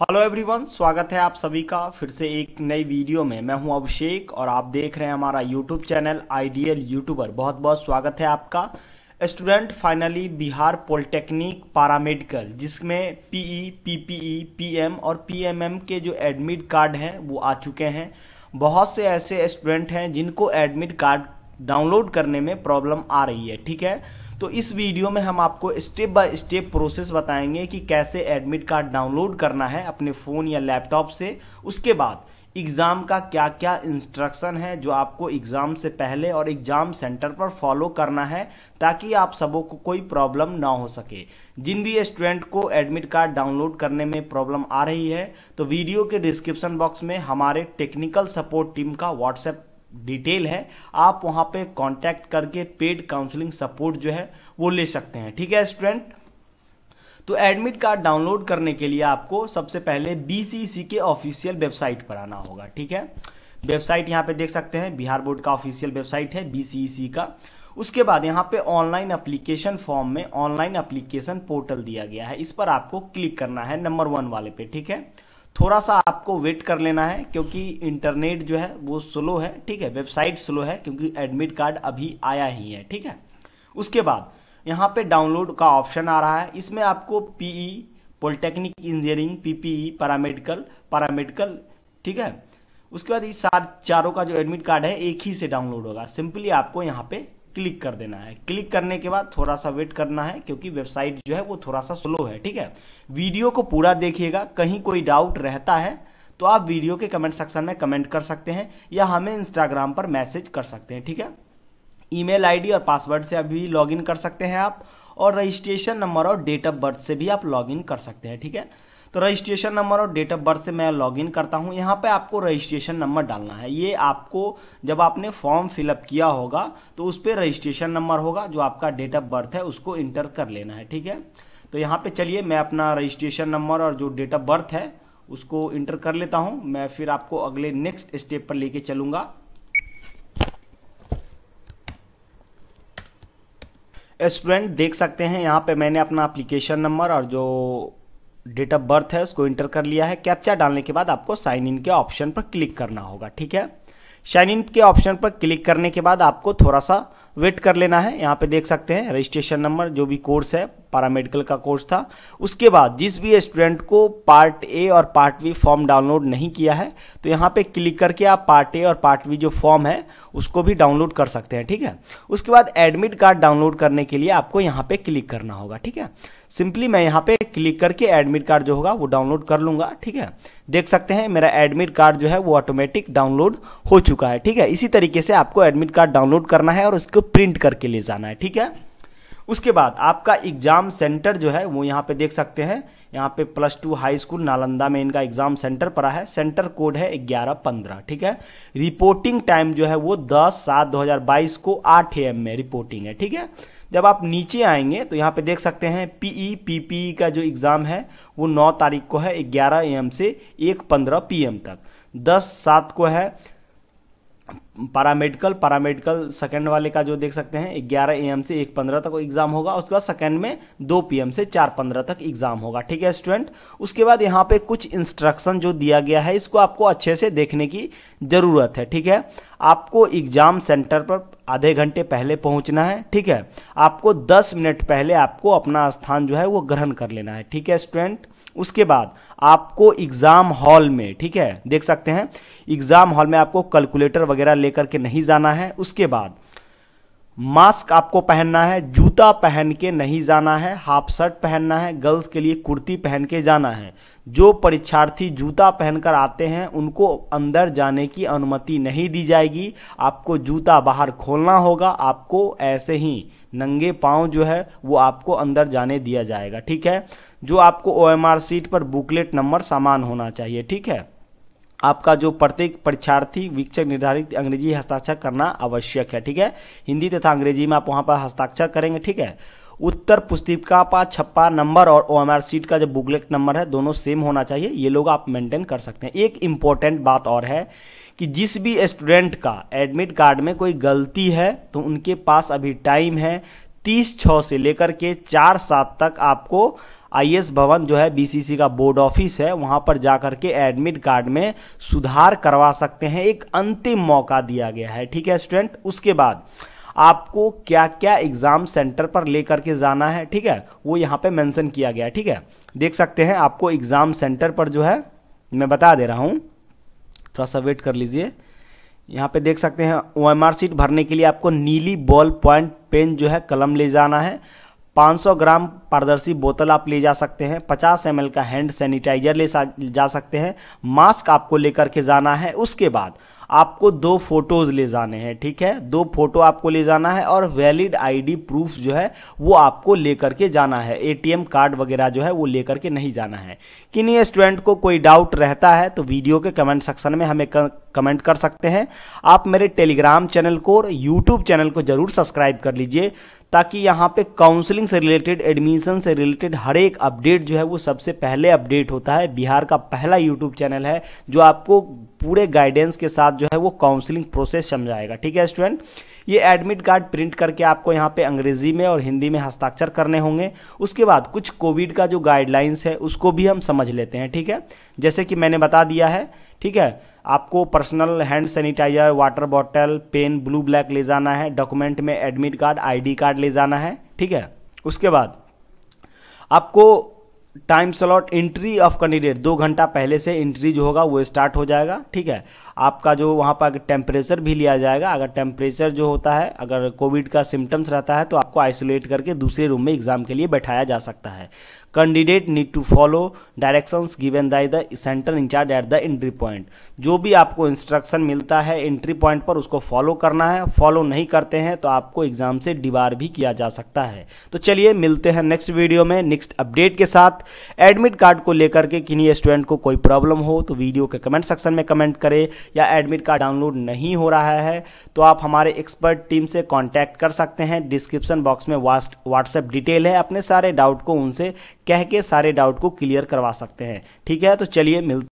hello everyone स्वागत है आप सभी का फिर से एक नई वीडियो में मैं हूं अभिषेक और आप देख रहे हैं हमारा यूट्यूब चैनल आइडियल यूट्यूबर बहुत बहुत स्वागत है आपका student finally Bihar polytechnic paramedical जिसमें पीई पीपीई पीएम और पीएमएम के जो एडमिट कार्ड हैं वो आ चुके हैं बहुत से ऐसे स्टूडेंट हैं जिनको एडमिट कार्ड डाउनलोड करने में प्रॉब्लम आ रही है ठीक है तो इस वीडियो में हम आपको स्टेप बाय स्टेप प्रोसेस बताएंगे कि कैसे एडमिट कार्ड डाउनलोड करना है अपने फ़ोन या लैपटॉप से उसके बाद एग्ज़ाम का क्या क्या इंस्ट्रक्शन है जो आपको एग्ज़ाम से पहले और एग्ज़ाम सेंटर पर फॉलो करना है ताकि आप सबों को कोई प्रॉब्लम ना हो सके जिन भी स्टूडेंट को एडमिट कार्ड डाउनलोड करने में प्रॉब्लम आ रही है तो वीडियो के डिस्क्रिप्शन बॉक्स में हमारे टेक्निकल सपोर्ट टीम का व्हाट्सएप डिटेल है आप वहां पे कांटेक्ट करके पेड काउंसलिंग सपोर्ट जो है वो ले सकते हैं ठीक है स्टूडेंट तो एडमिट कार्ड डाउनलोड करने के लिए आपको सबसे पहले बीसीसी के ऑफिशियल वेबसाइट पर आना होगा ठीक है वेबसाइट यहाँ पे देख सकते हैं बिहार बोर्ड का ऑफिशियल वेबसाइट है बीसीसी का उसके बाद यहाँ पे ऑनलाइन अप्लीकेशन फॉर्म में ऑनलाइन अप्लीकेशन पोर्टल दिया गया है इस पर आपको क्लिक करना है नंबर वन वाले पे ठीक है थोड़ा सा आपको वेट कर लेना है क्योंकि इंटरनेट जो है वो स्लो है ठीक है वेबसाइट स्लो है क्योंकि एडमिट कार्ड अभी आया ही है ठीक है उसके बाद यहाँ पे डाउनलोड का ऑप्शन आ रहा है इसमें आपको PE polytechnic engineering PPE paramedical paramedical ठीक है उसके बाद इस चारों का जो एडमिट कार्ड है एक ही से डाउनलोड होगा सिंपली आपको यहाँ पे क्लिक कर देना है क्लिक करने के बाद थोड़ा सा वेट करना है क्योंकि वेबसाइट जो है वो थोड़ा सा स्लो है ठीक है वीडियो को पूरा देखिएगा कहीं कोई डाउट रहता है तो आप वीडियो के कमेंट सेक्शन में कमेंट कर सकते हैं या हमें इंस्टाग्राम पर मैसेज कर सकते हैं ठीक है ईमेल आईडी और पासवर्ड से अभी लॉगिन कर सकते हैं आप और रजिस्ट्रेशन नंबर और डेट ऑफ बर्थ से भी आप लॉगिन कर सकते हैं ठीक है तो रजिस्ट्रेशन नंबर और डेट ऑफ बर्थ से मैं लॉगिन करता हूँ यहाँ पे आपको रजिस्ट्रेशन नंबर डालना है ये आपको जब आपने फॉर्म फिलअप किया होगा तो उस पर रजिस्ट्रेशन नंबर होगा जो आपका डेट ऑफ बर्थ है उसको इंटर कर लेना है ठीक है तो यहाँ पे चलिए मैं अपना रजिस्ट्रेशन नंबर और जो डेट ऑफ बर्थ है उसको इंटर कर लेता हूँ मैं फिर आपको अगले नेक्स्ट स्टेप पर लेके चलूँगा स्टूडेंट देख सकते हैं यहाँ पे मैंने अपना एप्लीकेशन नंबर और जो डेट ऑफ बर्थ है उसको इंटर कर लिया है कैप्चा डालने के बाद आपको साइन इन के ऑप्शन पर क्लिक करना होगा ठीक है साइन इन के ऑप्शन पर क्लिक करने के बाद आपको थोड़ा सा वेट कर लेना है यहाँ पे देख सकते हैं रजिस्ट्रेशन नंबर जो भी कोर्स है पैरामेडिकल का कोर्स था उसके बाद जिस भी स्टूडेंट को पार्ट ए और पार्ट बी फॉर्म डाउनलोड नहीं किया है तो यहाँ पे क्लिक करके आप पार्ट ए और पार्ट बी जो फॉर्म है उसको भी डाउनलोड कर सकते हैं ठीक है उसके बाद एडमिट कार्ड डाउनलोड करने के लिए आपको यहाँ पे क्लिक करना होगा ठीक है सिंपली मैं यहाँ पे क्लिक करके एडमिट कार्ड जो होगा वो डाउनलोड कर लूंगा ठीक है देख सकते हैं मेरा एडमिट कार्ड जो है वो ऑटोमेटिक डाउनलोड हो चुका है ठीक है इसी तरीके से आपको एडमिट कार्ड डाउनलोड करना है और उसको प्रिंट करके ले जाना है ठीक है उसके बाद आपका एग्जाम सेंटर जो है वो यहाँ पे देख सकते हैं यहाँ पे plus two high school Nalanda में इनका एग्जाम सेंटर पड़ा है सेंटर कोड है ग्यारह पंद्रह ठीक है रिपोर्टिंग टाइम जो है वो दस सात दो हजार बाईस को आठ ए एम में रिपोर्टिंग है ठीक है जब आप नीचे आएंगे तो यहाँ पे देख सकते हैं पीई ई e, e का जो एग्ज़ाम है वो नौ तारीख को है ग्यारह एम से एक पंद्रह पी तक दस सात को है पैरामेडिकल पैरामेडिकल सेकेंड वाले का जो देख सकते हैं ग्यारह ए से एक पंद्रह तक एग्जाम होगा उसके बाद सेकेंड में दो पी से चार पंद्रह तक एग्जाम होगा ठीक है स्टूडेंट उसके बाद यहाँ पे कुछ इंस्ट्रक्शन जो दिया गया है इसको आपको अच्छे से देखने की ज़रूरत है ठीक है आपको एग्जाम सेंटर पर आधे घंटे पहले पहुंचना है ठीक है आपको दस मिनट पहले आपको अपना स्थान जो है वो ग्रहण कर लेना है ठीक है स्टूडेंट उसके बाद आपको एग्जाम हॉल में ठीक है देख सकते हैं एग्जाम हॉल में आपको कैलकुलेटर वगैरह लेकर के नहीं जाना है उसके बाद मास्क आपको पहनना है जूता पहन के नहीं जाना है हाफ शर्ट पहनना है गर्ल्स के लिए कुर्ती पहन के जाना है जो परीक्षार्थी जूता पहनकर आते हैं उनको अंदर जाने की अनुमति नहीं दी जाएगी आपको जूता बाहर खोलना होगा आपको ऐसे ही नंगे पांव जो है वो आपको अंदर जाने दिया जाएगा ठीक है जो आपको ओ सीट पर बुकलेट नंबर सामान होना चाहिए ठीक है आपका जो प्रत्येक परीक्षार्थी वीक्षक निर्धारित अंग्रेजी हस्ताक्षर करना आवश्यक है ठीक है हिंदी तथा अंग्रेजी में आप वहाँ पर हस्ताक्षर करेंगे ठीक है उत्तर पुस्तिका पा छप्पा नंबर और ओ एम सीट का जो बुकलेट नंबर है दोनों सेम होना चाहिए ये लोग आप मेंटेन कर सकते हैं एक इम्पॉर्टेंट बात और है कि जिस भी स्टूडेंट का एडमिट कार्ड में कोई गलती है तो उनके पास अभी टाइम है तीस छः से लेकर के चार सात तक आपको आई भवन जो है बीसीसी का बोर्ड ऑफिस है वहां पर जाकर के एडमिट कार्ड में सुधार करवा सकते हैं एक अंतिम मौका दिया गया है ठीक है स्टूडेंट उसके बाद आपको क्या क्या एग्जाम सेंटर पर लेकर के जाना है ठीक है वो यहाँ पे मेंशन किया गया है ठीक है देख सकते हैं आपको एग्जाम सेंटर पर जो है मैं बता दे रहा हूँ थोड़ा सा वेट कर लीजिए यहाँ पे देख सकते हैं ओ एम आर सीट भरने के लिए आपको नीली बॉल पॉइंट पेन जो है कलम ले जाना है 500 ग्राम पारदर्शी बोतल आप ले जा सकते हैं 50 एम का हैंड सैनिटाइजर ले जा सकते हैं मास्क आपको लेकर के जाना है उसके बाद आपको दो फोटोज ले जाने हैं ठीक है दो फोटो आपको ले जाना है और वैलिड आईडी प्रूफ जो है वो आपको लेकर के जाना है एटीएम कार्ड वगैरह जो है वो लेकर के नहीं जाना है किन्हीं स्टूडेंट को कोई डाउट रहता है तो वीडियो के कमेंट सेक्शन में हमें कमेंट कर सकते हैं आप मेरे टेलीग्राम चैनल को और यूट्यूब चैनल को जरूर सब्सक्राइब कर लीजिए ताकि यहाँ पे काउंसलिंग से रिलेटेड एडमिशन से रिलेटेड हर एक अपडेट जो है वो सबसे पहले अपडेट होता है बिहार का पहला यूट्यूब चैनल है जो आपको पूरे गाइडेंस के साथ जो है वो काउंसलिंग प्रोसेस समझाएगा ठीक है स्टूडेंट ये एडमिट कार्ड प्रिंट करके आपको यहाँ पे अंग्रेजी में और हिंदी में हस्ताक्षर करने होंगे उसके बाद कुछ कोविड का जो गाइडलाइंस है उसको भी हम समझ लेते हैं ठीक है जैसे कि मैंने बता दिया है ठीक है आपको personal hand sanitiser water bottle pen blue black ले जाना है डॉक्यूमेंट में एडमिट कार्ड आईडी कार्ड ले जाना है ठीक है उसके बाद आपको time slot entry of candidate दो घंटा पहले से एंट्री जो होगा वो स्टार्ट हो जाएगा ठीक है आपका जो वहाँ पर टेम्परेचर भी लिया जाएगा अगर टेम्परेचर जो होता है अगर कोविड का सिम्टम्स रहता है तो आपको आइसोलेट करके दूसरे रूम में एग्ज़ाम के लिए बैठाया जा सकता है candidate need to follow directions given by the centre in charge at the entry point जो भी आपको इंस्ट्रक्शन मिलता है एंट्री पॉइंट पर उसको फॉलो करना है फॉलो नहीं करते हैं तो आपको एग्ज़ाम से डिबार भी किया जा सकता है तो चलिए मिलते हैं नेक्स्ट वीडियो में नेक्स्ट अपडेट के साथ एडमिट कार्ड को लेकर के किन्हीं स्टूडेंट को कोई प्रॉब्लम हो तो वीडियो के कमेंट सेक्शन में कमेंट करें या एडमिट कार्ड डाउनलोड नहीं हो रहा है तो आप हमारे एक्सपर्ट टीम से कॉन्टैक्ट कर सकते हैं डिस्क्रिप्शन बॉक्स में व्हाट्सएप डिटेल है अपने सारे डाउट को उनसे कह के सारे डाउट को क्लियर करवा सकते हैं ठीक है तो चलिए मिलते